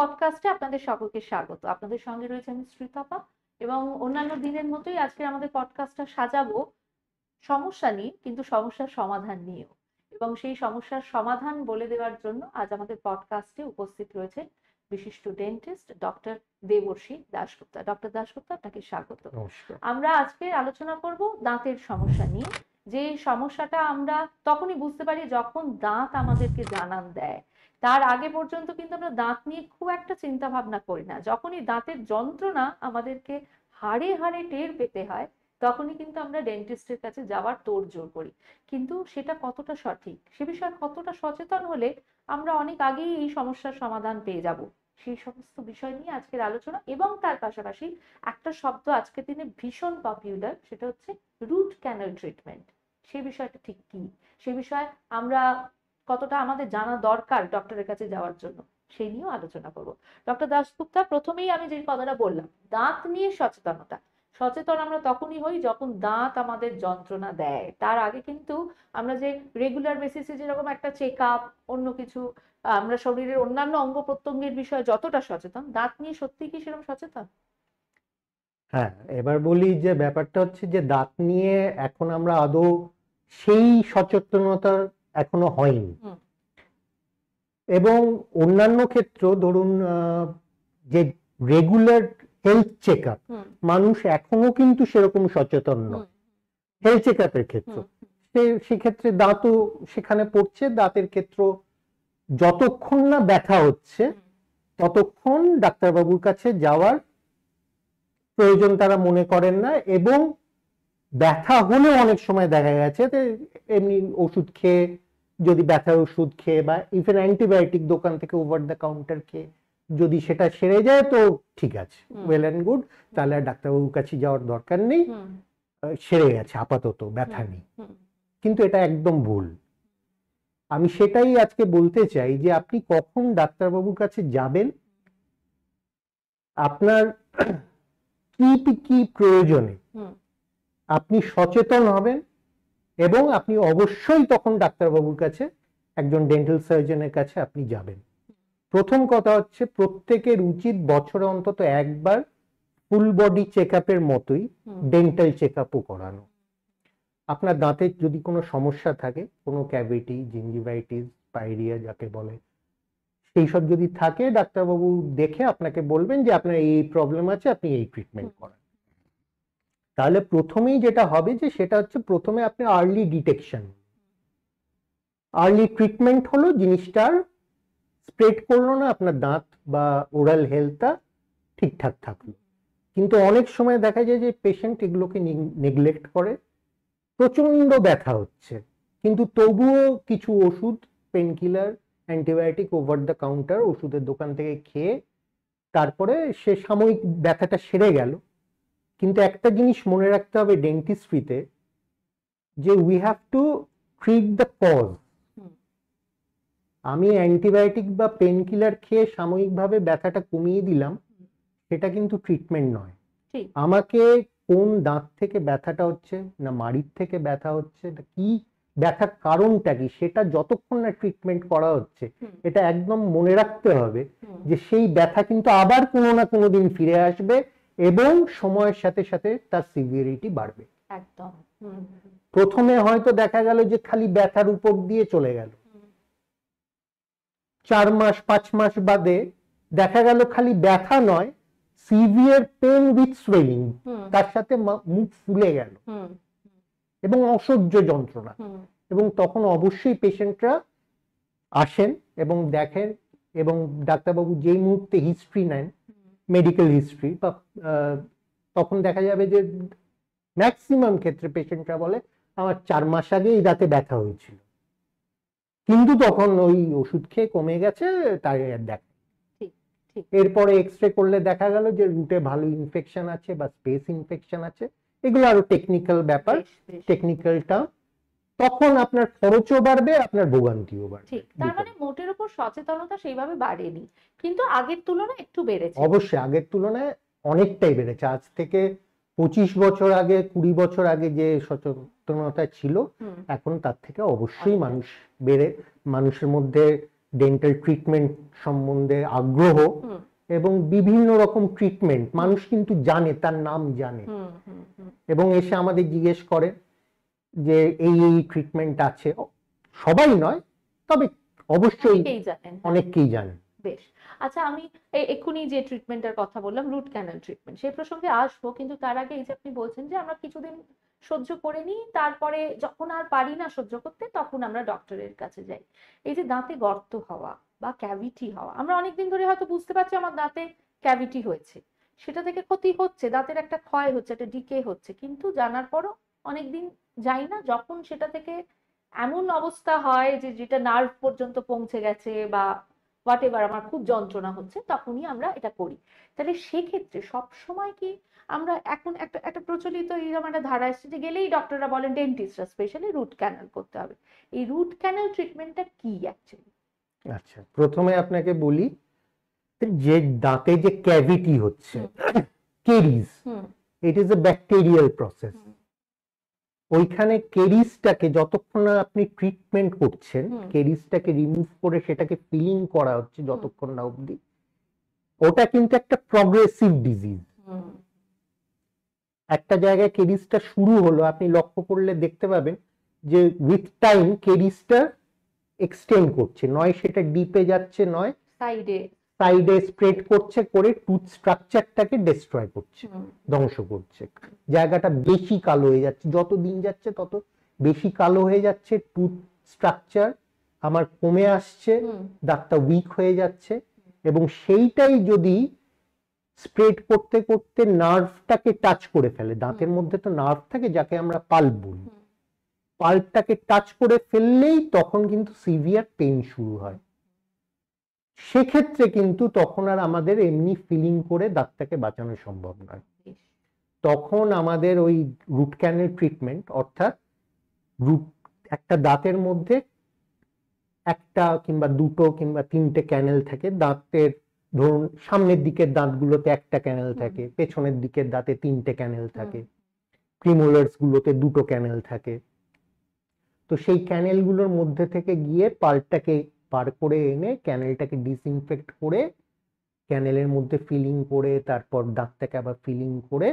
পডকাস্টে আপনাদের সকলকে স্বাগত আপনাদের সঙ্গে রয়েছে আমি শ্রীতাপা এবং অন্যান্য দিনের মতোই আজকে আমাদের পডকাস্টটা সাজাবো সমস্যা নিয়ে কিন্তু সমস্যার সমাধান নিয়েও এবং সেই সমস্যার সমাধান বলে দেওয়ার জন্য আজ আমাদের পডকাস্টে উপস্থিত রয়েছে বিশিষ্ট dentist doctor Debarshi Dasgupta doctor Dasgupta আপনাকে স্বাগত আমরা আজকে আলোচনা করব দাঁতের সমস্যা নিয়ে যে সমস্যাটা আমরা তখনই বুঝতে পারি যখন দাঁত আমাদেরকে জানান দেয় তার আগে পর্যন্ত কিন্তু আমরা দাঁত নিয়ে খুব একটা চিন্তা ভাবনা করি না যখনই দাঁতের যন্ত্রণা আমাদেরকে হাড়ে হাড়ে টের পেতে হয় তখনই কিন্তু আমরা ডেন্টিস্টের কাছে যাওয়ার তোড়জোড় করি কিন্তু সেটা কতটা সঠিক সে বিষয়ে কতটা সচেতন হলে আমরা অনেক আগেই এই সমস্যার সমাধান পেয়ে যাব সেই সমস্ত বিষয় নিয়ে আজকের আলোচনা এবং তার পাশাপাশি একটা শব্দ আজকের দিনে ভীষণ পপুলার সেটা হচ্ছে রুট ক্যানাল ট্রিটমেন্ট সেই বিষয়টা ঠিক কি সে বিষয়ে আমরা কতটা আমাদের জানা দরকার ডক্টরের কাছে যাওয়ার জন্য সেই নিয়েও আলোচনা করব ডক্টর দাসগুপ্তা প্রথমেই আমি যে কথাটা বললাম দাঁত নিয়ে সচেতনতা সচেতন আমরা তখনই হই যখন দাঁত আমাদের যন্ত্রণা দেয় তার আগে কিন্তু আমরা যে রেগুলার বেসিসে যেরকম একটা চেক আপ অন্য কিছু আমরা শরীরের অন্যান্য অঙ্গ প্রত্যঙ্গের বিষয়ে যতটা সচেতন দাঁত নিয়ে সত্যি কি সেরকম সচেতন হ্যাঁ এবার বলি যে ব্যাপারটা হচ্ছে যে দাঁত নিয়ে এখন আমরা আদৌ সেই সচেতনতার এখনো হয়নি এবং অন্যান্য ক্ষেত্র ধরুন যে রেগুলার হেলথ চেক আপ মানুষ এখনো কিন্তু সেরকম সচেতন নয় হেলথ চেক আপের ক্ষেত্র সেক্ষেত্রে দাঁতও সেখানে পড়ছে দাঁতের ক্ষেত্র যতক্ষণ না ব্যথা হচ্ছে ততক্ষণ ডাক্তারবাবুর কাছে যাওয়ার প্রয়োজন তারা মনে করেন না এবং ব্যথা হলেও অনেক সময় দেখা গেছে যে এমনি ওষুধ খেয়ে যদি ব্যথার ওষুধ খেয়ে বা ইভেন অ্যান্টিবায়োটিক দোকান থেকে ওভার দ্য কাউন্টার খেয়ে যদি সেটা সেরে যায় তো ঠিক আছে ওয়েল অ্যান্ড গুড তাহলে আর ডাক্তারবাবুর কাছে যাওয়ার দরকার নেই সেরে গেছে আপাতত ব্যথা নেই কিন্তু এটা একদম ভুল আমি সেটাই আজকে বলতে চাই যে আপনি কখন ডাক্তারবাবুর কাছে যাবেন আপনার কি কি প্রয়োজনে আপনি সচেতন হবেন এবং আপনি অবশ্যই তখন ডাক্তারবাবুর কাছে একজন ডেন্টাল সার্জনের কাছে আপনি যাবেন প্রথম কথা হচ্ছে প্রত্যেকের উচিত বছরে অন্তত একবার ফুল বডি চেক আপের মতোই ডেন্টাল চেক আপও করানো আপনার দাঁতের যদি কোনো সমস্যা থাকে কোনো ক্যাভিটি জিঞ্জিভাইটিস পাইরিয়া যাকে বলে সেই সব যদি থাকে ডাক্তারবাবু দেখে আপনাকে বলবেন যে আপনার এই প্রবলেম আছে আপনি এই ট্রিটমেন্ট করেন তাহলে প্রথমেই যেটা হবে যে সেটা হচ্ছে প্রথমে আপনি আর্লি ডিটেকশন আর্লি ট্রিটমেন্ট হলো জিনিসটার স্প্রেড করলো না আপনার দাঁত বা ওরাল হেলথটা ঠিকঠাক থাকলো কিন্তু অনেক সময় দেখা যায় যে পেশেন্ট এগুলোকে নেগলেক্ট করে প্রচন্ড ব্যথা হচ্ছে কিন্তু তবুও কিছু ওষুধ painkiller antibiotic over the counter ওষুধের দোকান থেকে খেয়ে তারপরে সে সাময়িক ব্যথাটা সেরে গেল কিন্তু একটা জিনিস মনে রাখতে হবে ডেন্টিস্ট্রিতে যে we have to treat the cause আমি অ্যান্টিবায়োটিক বা পেন কিলার খেয়ে সাময়িকভাবে ব্যথাটা কমিয়ে দিলাম সেটা কিন্তু ট্রিটমেন্ট নয় আমাকে কোন দাঁত থেকে ব্যথাটা হচ্ছে না মাড়ির থেকে ব্যথা হচ্ছে কি ব্যথার কারণটা কি সেটা যতক্ষণ না ট্রিটমেন্ট করা হচ্ছে এটা একদম মনে রাখতে হবে যে সেই ব্যথা কিন্তু আবার কোনো না কোনো দিন ফিরে আসবে এবং সময়ের সাথে সাথে তার সিভিয়ারিটি বাড়বে একদম প্রথমে হয়তো দেখা গেল যে খালি ব্যথার উপর দিয়ে চলে গেল চার মাস পাঁচ মাস বাদে দেখা গেল খালি ব্যথা নয় সিভিয়ার পেন উইথ সোয়েলিং তার সাথে মুখ ফুলে গেল এবং অসহ্য যন্ত্রণা এবং তখন অবশ্যই পেশেন্টরা আসেন এবং দেখেন এবং ডাক্তারবাবু যেই মুহূর্তে হিস্ট্রি নেন মেডিকেল হিস্ট্রি বা তখন দেখা যাবে যে ম্যাক্সিমাম ক্ষেত্রে পেশেন্টরা বলে আমার চার মাস আগে এই রাতে ব্যথা হয়েছিল কিন্তু তখন ওই ওষুধ খেয়ে কমে গেছে তাই দেখ এরপরে এক্স রে করলে দেখা গেল যে রুটে ভালো ইনফেকশন আছে বা স্পেস ইনফেকশন আছে এগুলো আরো টেকনিক্যাল ব্যাপার টেকনিক্যাল টার্ম তখন আপনার খরচও বাড়বে আপনার ভোগান্তিও বাড়বে ঠিক তার মানে মোটের উপর সচেতনতা সেইভাবে বাড়েনি কিন্তু আগের তুলনায় একটু বেড়েছে অবশ্যই আগের তুলনায় অনেকটাই বেড়েছে আজ থেকে পঁচিশ বছর আগে কুড়ি বছর আগে যে সচেতনতা ছিল এখন তার থেকে অবশ্যই মানুষ বেড়ে মানুষের মধ্যে ডেন্টাল ট্রিটমেন্ট সম্বন্ধে আগ্রহ এবং বিভিন্ন রকম ট্রিটমেন্ট মানুষ কিন্তু জানে তার নাম জানে এবং এসে আমাদের জিজ্ঞেস করে যে এই এই ট্রিটমেন্ট আছে সবাই নয় তবে অবশ্যই হ্যাঁ। অনেককেই জানে বেশ আচ্ছা আমি এক্ষুনি যে ট্রিটমেন্টের কথা বললাম রুট ক্যানাল ট্রিটমেন্ট সেই প্রসঙ্গে আসবো কিন্তু তার আগে এই যে আপনি বলছেন যে আমরা কিছুদিন সহ্য করে নিই তারপরে যখন আর পারি না সহ্য করতে তখন আমরা ডক্টরের কাছে যাই এই যে দাঁতে গর্ত হওয়া বা ক্যাভিটি হওয়া আমরা অনেকদিন ধরে হয়তো বুঝতে পারছি আমার দাঁতে ক্যাভিটি হয়েছে সেটা থেকে ক্ষতি হচ্ছে দাঁতের একটা ক্ষয় হচ্ছে একটা ডিকে হচ্ছে কিন্তু জানার পরও অনেকদিন যাই না যখন সেটা থেকে এমন অবস্থা হয় যে যেটা নার্ভ পর্যন্ত পৌঁছে গেছে বা হোয়াট আমার খুব যন্ত্রণা হচ্ছে তখনই আমরা এটা করি তাহলে সেক্ষেত্রে সবসময় কি আমরা এখন একটা একটা প্রচলিত এইরকম একটা ধারা এসছে যে গেলেই ডক্টররা বলেন ডেন্টিস্টরা স্পেশালি রুট ক্যানাল করতে হবে এই রুট ক্যানাল ট্রিটমেন্টটা কি অ্যাকচুয়ালি আচ্ছা প্রথমে আপনাকে বলি যে দাঁতে যে ক্যাভিটি হচ্ছে caries it is a bacterial process ওইখানে কেরিজটাকে যতক্ষণ না আপনি ট্রিটমেন্ট করছেন কেরিজটাকে রিমুভ করে সেটাকে ফিলিং করা হচ্ছে যতক্ষণ না অবধি ওটা কিন্তু একটা প্রগ্রেসিভ ডিজিজ একটা জায়গায় কেডিসটা শুরু হলো আপনি লক্ষ্য করলে দেখতে পাবেন যে উইথ টাইম কেডিসটা এক্সটেন্ড করছে নয় সেটা ডিপে যাচ্ছে নয় সাইডে সাইডে স্প্রেড করছে করে টুথ স্ট্রাকচারটাকে ডিস্ট্রয় করছে ধ্বংস করছে জায়গাটা বেশি কালো হয়ে যাচ্ছে যত দিন যাচ্ছে তত বেশি কালো হয়ে যাচ্ছে টুথ স্ট্রাকচার আমার কমে আসছে দাঁতটা উইক হয়ে যাচ্ছে এবং সেইটাই যদি স্প্রেড করতে করতে নার্ভটাকে টাচ করে ফেলে দাঁতের মধ্যে তো নার্ভ থাকে যাকে আমরা পাল্প বলি পাল্পটাকে টাচ করে ফেললেই তখন কিন্তু সিভিয়ার পেইন শুরু হয় সেক্ষেত্রে কিন্তু তখন আর আমাদের এমনি ফিলিং করে দাঁতটাকে বাঁচানো সম্ভব নয় তখন আমাদের ওই রুট ক্যানেল ট্রিটমেন্ট অর্থাৎ রুট একটা দাঁতের মধ্যে একটা কিংবা দুটো কিংবা তিনটে ক্যানেল থাকে দাঁতের ধরুন সামনের দিকের দাঁতগুলোতে একটা ক্যানেল থাকে পেছনের দিকের দাঁতে তিনটে ক্যানেল থাকে প্রিমোলার্স গুলোতে দুটো ক্যানেল থাকে তো সেই ক্যানেলগুলোর মধ্যে থেকে গিয়ে পাল্পটাকে পার করে এনে ক্যানেলটাকে ডিসইনফেক্ট করে ক্যানেলের মধ্যে ফিলিং করে তারপর দাঁতটাকে আবার ফিলিং করে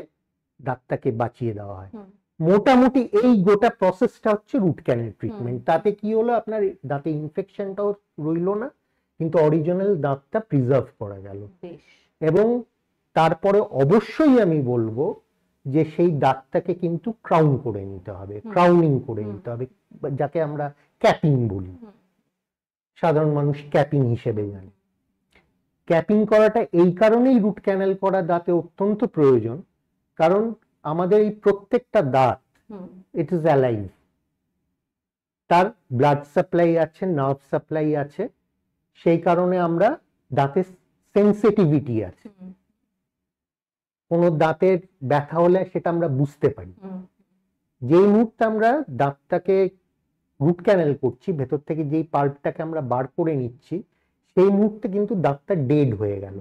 দাঁতটাকে বাঁচিয়ে দেওয়া হয় মোটামুটি এই গোটা প্রসেসটা হচ্ছে রুট ক্যানেল ট্রিটমেন্ট তাতে কি হলো আপনার দাঁতে ইনফেকশনটাও রইলো না কিন্তু অরিজিনাল দাঁতটা প্রিজার্ভ করা গেল এবং তারপরে অবশ্যই আমি বলবো যে সেই দাঁতটাকে কিন্তু ক্রাউন করে নিতে হবে ক্রাউনিং করে নিতে হবে যাকে আমরা ক্যাপিং বলি সাধারণ মানুষ ক্যাপিং হিসেবে জানে ক্যাপিং করাটা এই কারণেই রুট ক্যানেল করা দাঁতে অত্যন্ত প্রয়োজন কারণ আমাদের এই প্রত্যেকটা দাঁত ইট ইজ অ্যালাইভ তার ব্লাড সাপ্লাই আছে নার্ভ সাপ্লাই আছে সেই কারণে আমরা দাঁতে সেন্সিটিভিটি আছে কোন দাঁতের ব্যথা হলে সেটা আমরা বুঝতে পারি যেই মুহূর্তে আমরা দাঁতটাকে রুট ক্যানেল করছি ভেতর থেকে যেই পাল্পটাকে আমরা বার করে নিচ্ছি সেই মুহূর্তে কিন্তু দাঁতটা ডেড হয়ে গেল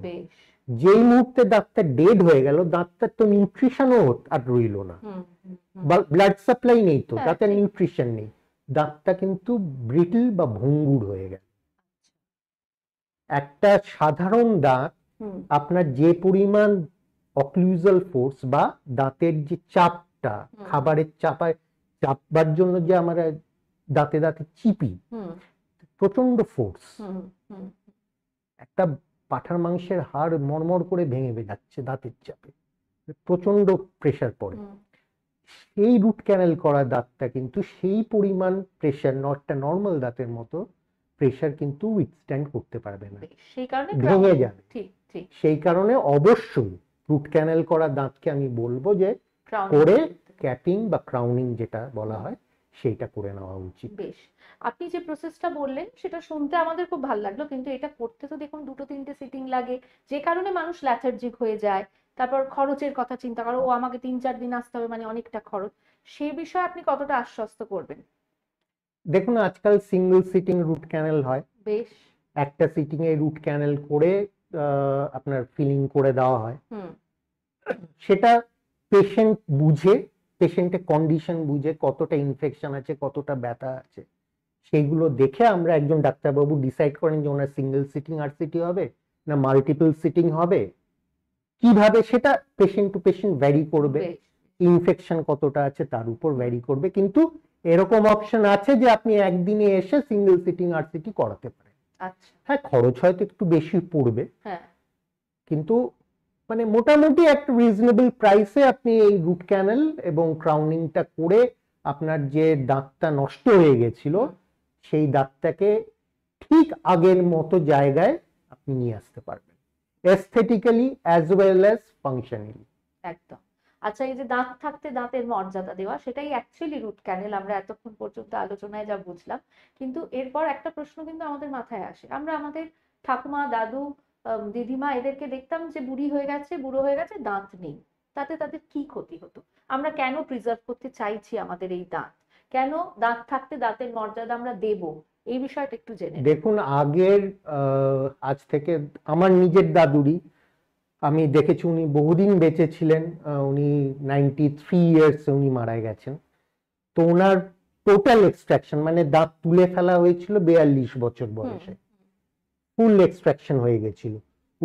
যেই মুহূর্তে দাঁতটা ডেড হয়ে গেল দাঁতটার তো নিউট্রিশনও আর রইল না ব্লাড সাপ্লাই নেই তো হ্যাঁ, দাঁতের নিউট্রিশন নেই দাঁতটা কিন্তু ব্রিটল বা ভঙ্গুর হয়ে গেল একটা সাধারণ দাঁত আপনার যে পরিমাণ অক্লুজাল ফোর্স বা দাঁতের যে চাপটা খাবারের চাপায় চাপবার জন্য যে আমরা দাঁতে দাঁতে চিপি প্রচন্ড ফোর্স একটা পাঠার মাংসের হাড় মরমর করে ভেঙে যাচ্ছে দাঁতের চাপে প্রচন্ড প্রেশার পড়ে সেই রুট ক্যানেল করা দাঁতটা কিন্তু সেই পরিমাণ প্রেশার নটটা নর্মাল দাঁতের মতো প্রেশার কিন্তু উইথস্ট্যান্ড করতে পারবে না সেই কারণে ভেঙে যাবে ঠিক ঠিক সেই কারণে অবশ্যই রুট ক্যানেল করা দাঁতকে আমি বলবো যে করে ক্যাপিং বা ক্রাউনিং যেটা বলা হয় সেইটা করে নেওয়া উচিত বেশ আপনি যে প্রসেসটা বললেন সেটা শুনতে আমাদের খুব ভালো লাগলো কিন্তু এটা করতে তো দেখুন দুটো তিনটে সিটিং লাগে যে কারণে মানুষ ল্যাথার্জিক হয়ে যায় তারপর খরচের কথা চিন্তা করো ও আমাকে তিন চার দিন আসতে হবে মানে অনেকটা খরচ সে বিষয়ে আপনি কতটা আশ্বস্ত করবেন দেখুন আজকাল সিঙ্গেল সিটিং রুট ক্যানেল হয় বেশ একটা সিটিং এ রুট ক্যানেল করে আপনার ফিলিং করে দেওয়া হয় সেটা পেশেন্ট বুঝে পেশেন্টের কন্ডিশন বুঝে কতটা ইনফেকশন আছে কতটা ব্যথা আছে সেইগুলো দেখে আমরা একজন ডাক্তারবাবু ডিসাইড করেন যে ওনার সিঙ্গেল সিটিং আর সিটি হবে না মাল্টিপল সিটিং হবে কিভাবে সেটা পেশেন্ট টু পেশেন্ট ভ্যারি করবে ইনফেকশন কতটা আছে তার উপর ভ্যারি করবে কিন্তু এরকম অপশন আছে যে আপনি একদিনে এসে সিঙ্গেল সিটিং আর সিটি করাতে পারেন আচ্ছা। হ্যাঁ খরচ হয়তো একটু বেশি পড়বে হ্যাঁ। কিন্তু মানে মোটামুটি একটা রিজনেবল প্রাইসে আপনি এই রুট ক্যানেল এবং ক্রাউনিংটা করে আপনার যে দাঁতটা নষ্ট হয়ে গেছিল সেই দাঁতটাকে ঠিক আগের মতো জায়গায় আপনি নিয়ে আসতে পারবেন aesthetically as well as functionally একদম আচ্ছা এই যে দাঁত থাকতে দাঁতের মর্যাদা দেওয়া সেটাই অ্যাকচুয়ালি রুট ক্যানেল আমরা এতক্ষণ পর্যন্ত আলোচনায় যা বুঝলাম কিন্তু এরপর একটা প্রশ্ন কিন্তু আমাদের মাথায় আসে আমরা আমাদের ঠাকুমা দাদু দিদিমা এদেরকে দেখতাম যে বুড়ি হয়ে গেছে বুড়ো হয়ে গেছে দাঁত নেই তাতে তাদের কি ক্ষতি হতো আমরা কেন প্রিজার্ভ করতে চাইছি আমাদের এই দাঁত কেন দাঁত থাকতে দাঁতের মর্যাদা আমরা দেব এই বিষয়টা একটু জেনে দেখুন আগের আজ থেকে আমার নিজের দাদুরই আমি দেখেছি উনি বহুদিন বেঁচে ছিলেন উনি নাইনটি থ্রি ইয়ার্স উনি মারা গেছেন তো ওনার টোটাল এক্সট্রাকশন মানে দাঁত তুলে ফেলা হয়েছিল বেয়াল্লিশ বছর বয়সে ফুল এক্সট্রাকশন হয়ে গেছিল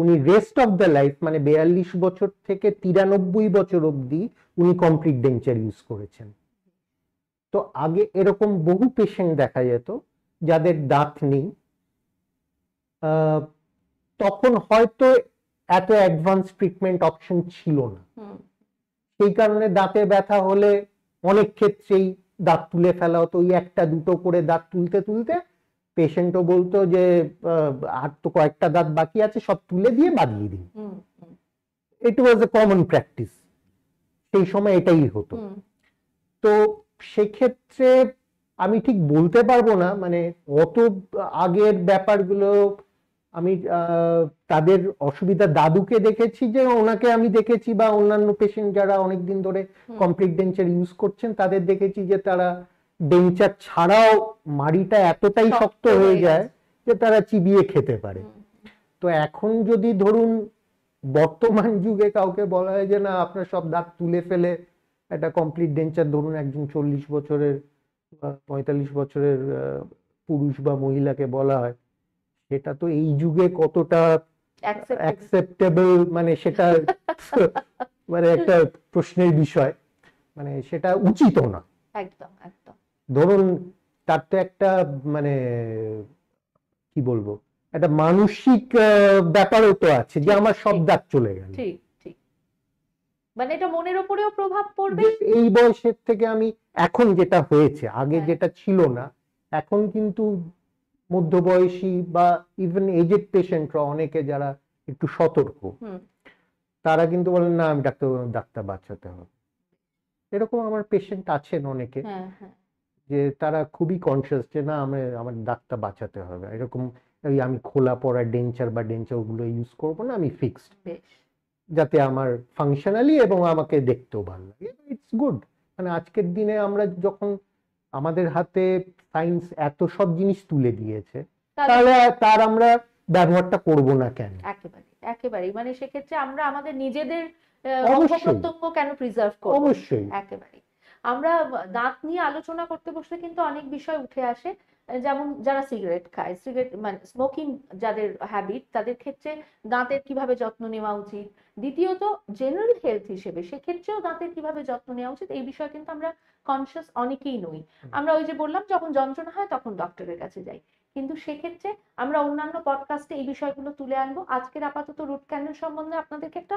উনি রেস্ট অফ দ্য লাইফ মানে বেয়াল্লিশ বছর থেকে তিরানব্বই বছর অবধি উনি কমপ্লিট ডেঞ্চার ইউজ করেছেন তো আগে এরকম বহু পেশেন্ট দেখা যেত যাদের দাঁত নেই তখন হয়তো এত অ্যাডভান্স ট্রিটমেন্ট অপশন ছিল না সেই কারণে দাঁতে ব্যথা হলে অনেক ক্ষেত্রেই দাঁত তুলে ফেলা হতো ওই একটা দুটো করে দাঁত তুলতে তুলতে পেশেন্টও বলতো যে আর তো কয়েকটা দাঁত বাকি আছে সব তুলে দিয়ে বাদিয়ে দিন ইট ওয়াজ এ কমন প্র্যাকটিস সেই সময় এটাই হতো তো সেক্ষেত্রে আমি ঠিক বলতে পারবো না মানে অত আগের ব্যাপারগুলো আমি তাদের অসুবিধা দাদুকে দেখেছি যে ওনাকে আমি দেখেছি বা অন্যান্য পেশেন্ট যারা অনেকদিন ধরে কমপ্লিট ডেঞ্চার ইউজ করছেন তাদের দেখেছি যে তারা ডেঞ্চার ছাড়াও মাড়িটা এতটাই শক্ত হয়ে যায় যে তারা চিবিয়ে খেতে পারে তো এখন যদি ধরুন বর্তমান যুগে কাউকে বলা হয় যে না আপনার সব দাঁত তুলে ফেলে একটা কমপ্লিট ডেঞ্চার ধরুন একজন চল্লিশ বছরের পঁয়তাল্লিশ বছরের পুরুষ বা মহিলাকে বলা হয় সেটা তো এই যুগে কতটা অ্যাকসেপ্টেবল মানে সেটা মানে একটা প্রশ্নের বিষয় মানে সেটা উচিত না একদম একদম ধরুন তার তো একটা মানে কি বলবো একটা মানসিক ব্যাপারও তো আছে যে আমার সব দাগ চলে গেল ঠিক ঠিক মানে এটা মনের উপরেও প্রভাব পড়বে এই বয়সের থেকে আমি এখন যেটা হয়েছে আগে হ্যাঁ। যেটা ছিল না এখন কিন্তু মধ্যবয়সী বা ইভেন এজেড পেশেন্টরা অনেকে যারা একটু সতর্ক তারা কিন্তু বলেন না আমি ডাক্তার ডাক্তার বাঁচাতে হবে এরকম আমার পেশেন্ট আছেন অনেকে হ্যাঁ, হ্যাঁ। যে তারা খুবই কনসিয়াস যে না আমি আমার ডাক্তার বাঁচাতে হবে এরকম ওই আমি খোলা পড়া ডেঞ্চার বা ডেঞ্চার ওগুলো ইউজ করব না আমি ফিক্সড যাতে আমার ফাংশনালি এবং আমাকে দেখতেও ভালো লাগে ইটস গুড মানে আজকের দিনে আমরা যখন আমাদের হাতে সায়েন্স এত সব জিনিস তুলে দিয়েছে তাহলে তার আমরা ব্যবহারটা করব না কেন একেবারে একেবারে মানে সেক্ষেত্রে আমরা আমাদের নিজেদের অবশ্যই কেন প্রিজার্ভ করব অবশ্যই একেবারে আমরা দাঁত নিয়ে আলোচনা করতে বসলে কিন্তু অনেক বিষয় উঠে আসে যেমন যারা সিগারেট খায় সিগারেট মানে স্মোকিং যাদের হ্যাবিট তাদের ক্ষেত্রে দাঁতের কিভাবে যত্ন নেওয়া উচিত দ্বিতীয়ত জেনারেল হেলথ হিসেবে সেক্ষেত্রেও দাঁতের কিভাবে যত্ন নেওয়া উচিত এই বিষয়ে কিন্তু আমরা কনসিয়াস অনেকেই নই আমরা ওই যে বললাম যখন যন্ত্রণা হয় তখন ডক্টরের কাছে যাই কিন্তু সেক্ষেত্রে আমরা অন্যান্য পডকাস্টে এই বিষয়গুলো তুলে আনবো আজকের আপাতত রুট ক্যানেল সম্বন্ধে আপনাদেরকে একটা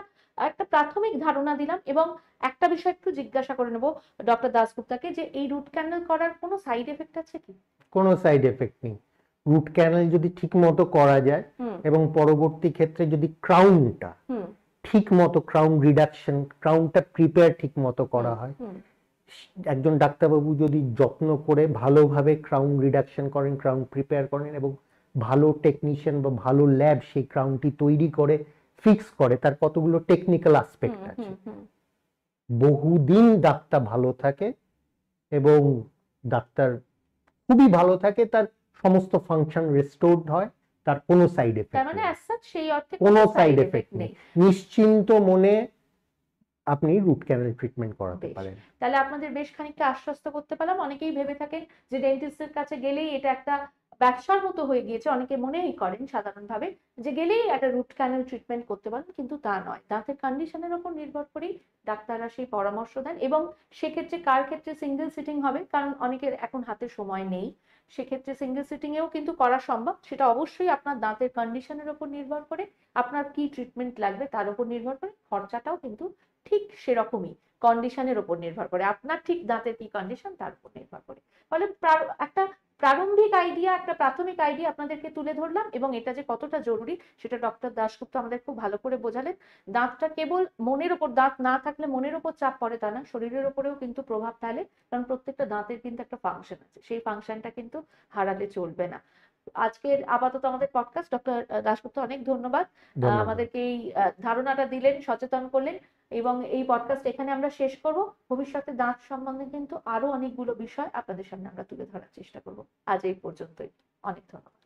একটা প্রাথমিক ধারণা দিলাম এবং একটা বিষয় একটু জিজ্ঞাসা করে নেবো ডক্টর দাসগুপ্তাকে যে এই রুট ক্যানেল করার কোনো সাইড এফেক্ট আছে কি কোনো সাইড এফেক্ট নেই রুট ক্যানেল যদি ঠিক মতো করা যায় এবং পরবর্তী ক্ষেত্রে যদি ক্রাউনটা ঠিক মতো ক্রাউন রিডাকশন ক্রাউনটা প্রিপেয়ার ঠিক মতো করা হয় একজন ডাক্তারবাবু যদি যত্ন করে ভালোভাবে ক্রাউন রিডাকশন করেন ক্রাউন প্রিপেয়ার করেন এবং ভালো টেকনিশিয়ান বা ভালো ল্যাব সেই ক্রাউনটি তৈরি করে ফিক্স করে তার কতগুলো টেকনিক্যাল আসপেক্ট আছে বহুদিন ডাক্তার ভালো থাকে এবং ডাক্তার খুবই ভালো থাকে তার সমস্ত ফাংশন রেস্টোরড হয় তার কোনো সাইড এফেক্ট মানে সেই অর্থে কোনো সাইড এফেক্ট নেই নিশ্চিন্ত মনে আপনি রুট ক্যানাল ট্রিটমেন্ট করাতে পারেন তাহলে আপনাদের বেশ খানিকটা আশ্বস্ত করতে পারলাম অনেকেই ভেবে থাকেন যে ডেন্টিস্টের কাছে গেলেই এটা একটা ব্যবসার মতো হয়ে গিয়েছে অনেকে মনেই করেন সাধারণভাবে যে গেলেই একটা রুট ক্যানেল ট্রিটমেন্ট করতে পারেন কিন্তু তা নয় দাঁতের কন্ডিশনের ওপর নির্ভর করেই ডাক্তাররা সেই পরামর্শ দেন এবং সেক্ষেত্রে কার ক্ষেত্রে সিঙ্গেল সিটিং হবে কারণ অনেকের এখন হাতে সময় নেই সেক্ষেত্রে সিঙ্গেল সিটিংয়েও কিন্তু করা সম্ভব সেটা অবশ্যই আপনার দাঁতের কন্ডিশনের ওপর নির্ভর করে আপনার কি ট্রিটমেন্ট লাগবে তার উপর নির্ভর করে খরচাটাও কিন্তু ঠিক সেরকমই কন্ডিশনের ওপর নির্ভর করে আপনার ঠিক দাঁতের কি কন্ডিশন তার উপর নির্ভর করে ফলে একটা প্রারম্ভিক আইডিয়া একটা প্রাথমিক আইডিয়া আপনাদেরকে তুলে ধরলাম এবং এটা যে কতটা জরুরি সেটা ডক্টর দাশগুপ্ত আমাদের খুব ভালো করে বোঝালেন দাঁতটা কেবল মনের ওপর দাঁত না থাকলে মনের ওপর চাপ পড়ে তা না শরীরের ওপরেও কিন্তু প্রভাব ফেলে কারণ প্রত্যেকটা দাঁতের কিন্তু একটা ফাংশন আছে সেই ফাংশনটা কিন্তু হারালে চলবে না আজকের আপাতত আমাদের পডকাস্ট ডক্টর দাশগুপ্ত অনেক ধন্যবাদ আমাদেরকে এই ধারণাটা দিলেন সচেতন করলেন এবং এই পডকাস্ট এখানে আমরা শেষ করব ভবিষ্যতে দাঁত সম্বন্ধে কিন্তু আরো অনেকগুলো বিষয় আপনাদের সামনে আমরা তুলে ধরার চেষ্টা করব আজ এই পর্যন্তই অনেক ধন্যবাদ